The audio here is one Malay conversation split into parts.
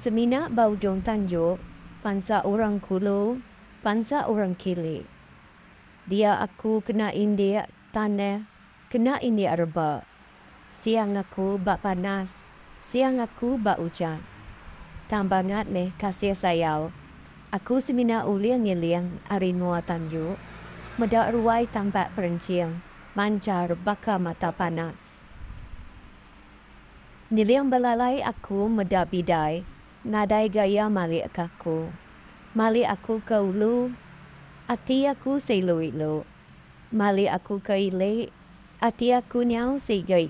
Semina Bau Dong Tanjo, Pansa Orang Kulo, Pansa Orang Kili. Dia aku kena India tanah, kena India arba. Siang aku bak panas, siang aku bak hujan. Tambangat meh kasih sayau. Aku semina uli ngiliang hari nua tanjo. Medak ruai tampak perencing, mancar baka mata panas. Niliang belalai aku medak bidai, nadai gaya mali akaku. Mali aku ka ulu, ati aku se ilu Mali aku ka ile, ati aku niau se gai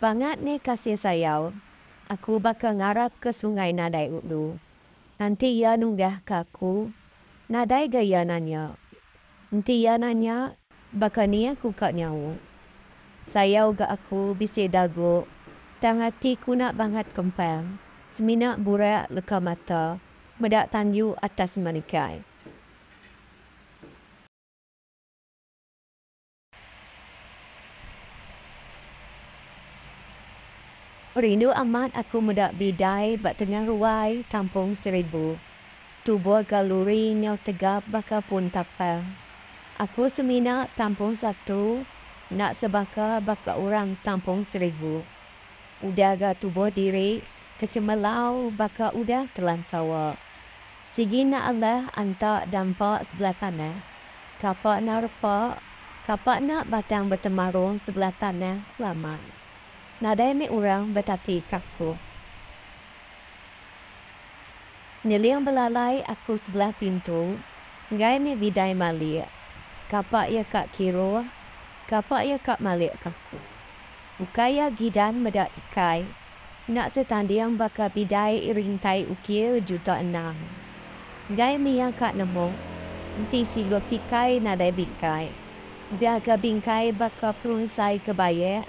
Bangat ne kasih sayau, aku baka ngarap ke sungai nadai ulu. Nanti ia nunggah kaku, nadai gaya nanya. Nanti ia nanya, baka ni aku kat nyau. Sayau ga aku bisa dagu, tangati ku nak bangat kempang semina burai leka mata, medak tanju atas manikai. Rindu amat aku medak bidai bat tengah ruai tampung seribu. Tubuh galuri nyau tegap baka pun tapal. Aku semina tampung satu, nak sebaka baka orang tampung seribu. Udaga tubuh diri kecemelau baka udah telan sawa. Sigi na Allah anta dampak sebelah tanah. Kapak na rupa, kapak na batang bertemarung sebelah tanah lama. Nadai mi orang bertati kaku. Niliang belalai aku sebelah pintu, ngai mi bidai malik. Kapak ya kak kiro, kapak ya kak malik kaku. Bukaya gidan medak tikai, nak setandiang baka bidai ringtai ukir juta enam. Gaya miang kat nemo, nanti si lo pikai nadai bingkai. Biaga bingkai baka perunsai kebaya,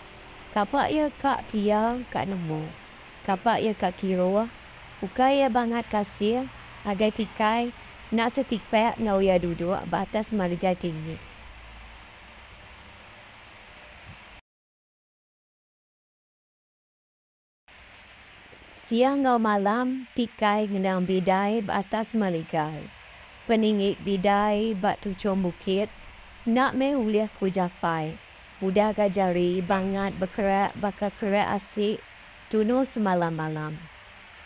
kapak ya kak kia kat nemo. Kapak ya kak kiroa. ukai ya bangat kasir, agai tikai, nak setikpek ngau duduk batas marja tinggi. Siang ngau malam, tikai ngenang bidai batas malikai. Peningik bidai bat tucung bukit, nak meh uliah ku jafai. Udah gajari bangat bekerak baka kerak asik, tunu semalam malam.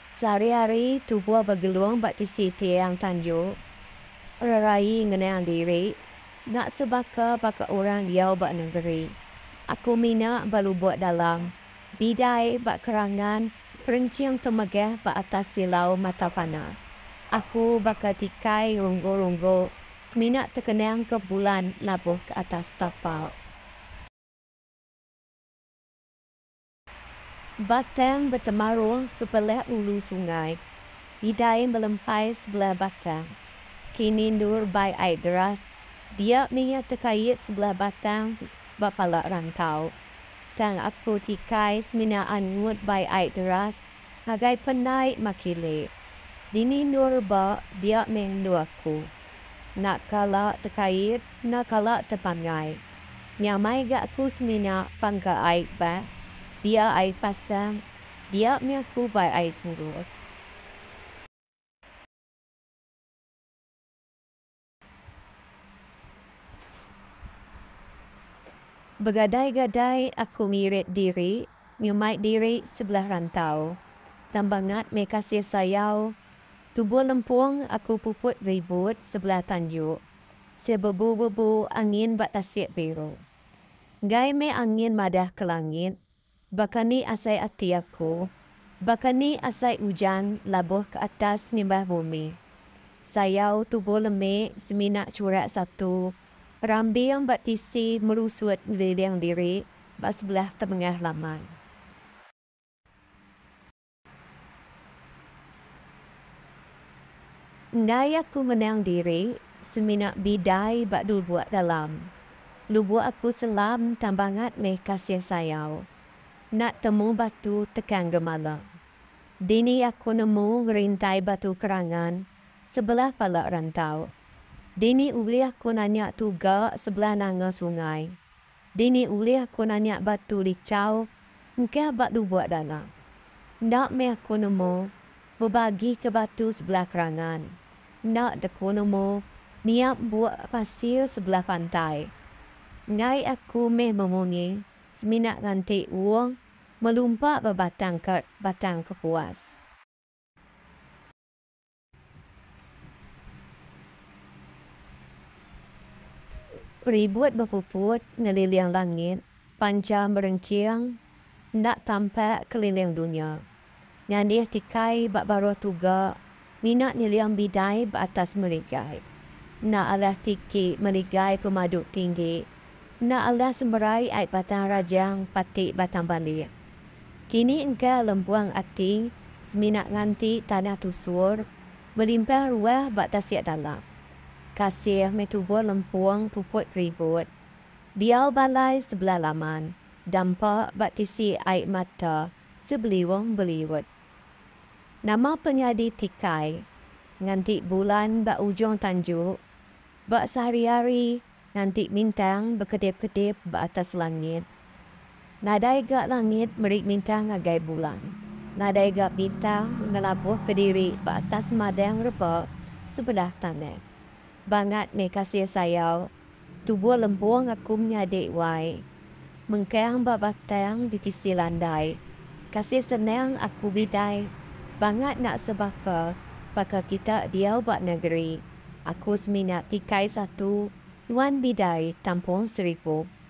Sehari-hari tu tubuh bergeluang bat tisi tiang tanjuk. Rarai ngenang diri, nak sebaka baka orang yau bat negeri. Aku minak balu buat dalam, bidai bat kerangan, Perincian temegah beratas silau mata panas. Aku bakal tikai runggo-runggo seminat terkenang ke bulan labuh ke atas tapau. Batang bertemarun sebelah ulu sungai. Hidai melempai sebelah batang. Kini nur bai air deras. Dia minyak terkait sebelah batang bapala rantau tang apu ti kai smina an ngut bai ai deras hagai penai makile dini nur ba dia meng aku nak kala tekair nak kala Nya nyamai ga aku smina pangka ai ba dia ai pasang, dia me aku bai ai smurut Begadai-gadai aku mirit diri, nyumai diri sebelah rantau. Tambangat mekasih sayau, tubuh lempung aku puput ribut sebelah tanjuk. Sebebu-bebu angin batasik biru. Gai me angin madah ke langit, bakani asai ati aku, bakani asai hujan labuh ke atas nimbah bumi. Sayau tubuh lemik seminak curak satu, Rambi yang baptisi merusut yang diri di sebelah tengah laman. Nai aku menang diri, semina bidai bak du buat dalam. Lu aku selam tambangat meh kasih sayau. Nak temu batu tekan gemala. Dini aku nemu ngerintai batu kerangan sebelah palak rantau. Dini uliah konanya tuga sebelah nanga sungai. Dini uliah konanya batu licau, mungkin batu buat dana. Nak me aku nemo, berbagi ke batu sebelah kerangan. Nak de deku nemo, niap buat pasir sebelah pantai. Ngai aku me memungi, seminak ganti uang, melumpak berbatang kat batang kepuas. ribut berpuput ngeliling langit, panjang merengkiang, nak tampak keliling dunia. Nyanyi tikai bak baru tuga, minat niliang bidai atas meligai. Nak alah tiki meligai pemaduk tinggi, nak alah semerai ait batang rajang patik batang balik. Kini engkau lembuang ating, seminak nganti tanah tusur, berlimpah ruah bak tasiak dalam kasih metubo lempuang puput ribut. Biau balai sebelah laman, dampak batisi air mata sebeliwong beliwut. Nama penyadi tikai, ngantik bulan bak ujung tanjuk, bak sehari-hari ngantik mintang berkedip-kedip bak atas langit. Nadai gak langit merik bintang agai bulan. Nadai gak bintang ngelabuh kediri bak atas madang repot sebelah tanah bangat me kasih sayau. Tubu lembuang aku punya adik wai. Mengkeang babak tayang di tisi landai. Kasih senang aku bidai. Bangat nak sebab apa. kita diau buat negeri. Aku seminat tikai satu. Wan bidai tampung seribu.